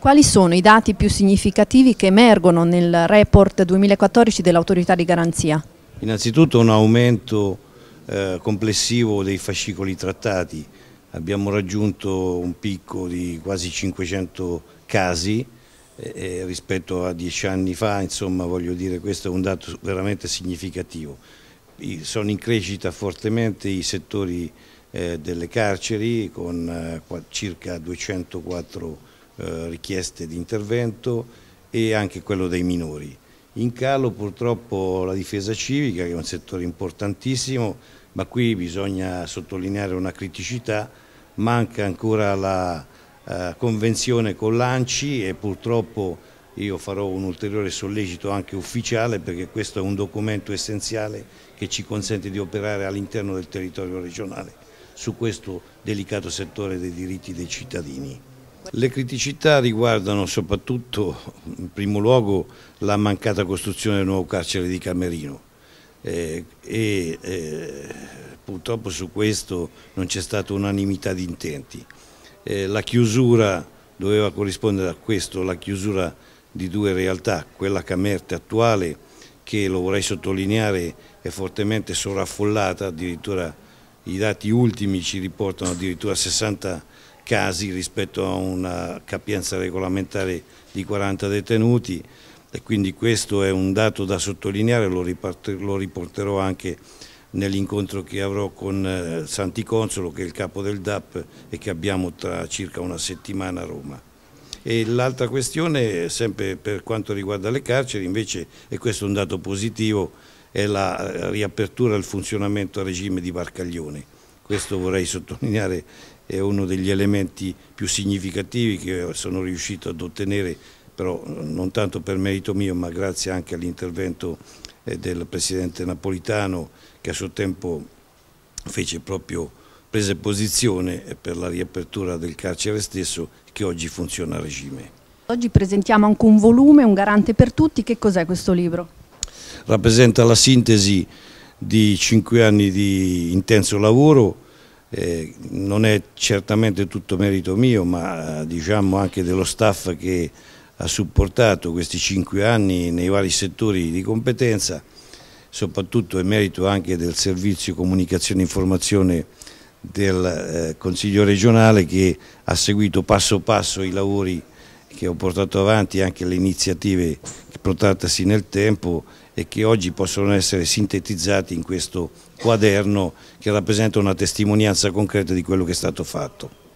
Quali sono i dati più significativi che emergono nel report 2014 dell'autorità di garanzia? Innanzitutto un aumento eh, complessivo dei fascicoli trattati, abbiamo raggiunto un picco di quasi 500 casi eh, eh, rispetto a dieci anni fa, insomma voglio dire questo è un dato veramente significativo. sono in crescita fortemente i settori eh, delle carceri con eh, circa 204 casi eh, richieste di intervento e anche quello dei minori. In calo purtroppo la difesa civica che è un settore importantissimo ma qui bisogna sottolineare una criticità, manca ancora la eh, convenzione con l'ANCI e purtroppo io farò un ulteriore sollecito anche ufficiale perché questo è un documento essenziale che ci consente di operare all'interno del territorio regionale su questo delicato settore dei diritti dei cittadini. Le criticità riguardano soprattutto, in primo luogo, la mancata costruzione del nuovo carcere di Camerino eh, e eh, purtroppo su questo non c'è stata unanimità di intenti. Eh, la chiusura doveva corrispondere a questo, la chiusura di due realtà, quella Camerte attuale che lo vorrei sottolineare è fortemente sovraffollata, addirittura i dati ultimi ci riportano addirittura 60 casi rispetto a una capienza regolamentare di 40 detenuti e quindi questo è un dato da sottolineare, lo, riporterò anche nell'incontro che avrò con eh, Santi Consolo che è il capo del DAP e che abbiamo tra circa una settimana a Roma. l'altra questione, sempre per quanto riguarda le carceri, invece, e questo è un dato positivo, è la eh, riapertura al funzionamento a regime di Barcaglione. Questo vorrei sottolineare è uno degli elementi più significativi che sono riuscito ad ottenere, però eh, non tanto per merito mio, ma grazie anche all'intervento eh, del Presidente Napolitano che a suo tempo fece proprio prese posizione eh, per la riapertura del carcere stesso che oggi funziona a regime. Oggi presentiamo anche un volume, un garante per tutti, che cos'è questo libro? Rappresenta la sintesi di cinque anni di intenso lavoro, eh, non è certamente tutto merito mio, ma eh, diciamo anche dello staff che ha supportato questi cinque anni nei vari settori di competenza, soprattutto è merito anche del servizio comunicazione e informazione del eh, Consiglio regionale che ha seguito passo passo i lavori che ho portato avanti anche le iniziative protrattasi nel tempo e che oggi possono essere sintetizzati in questo quaderno che rappresenta una testimonianza concreta di quello che è stato fatto.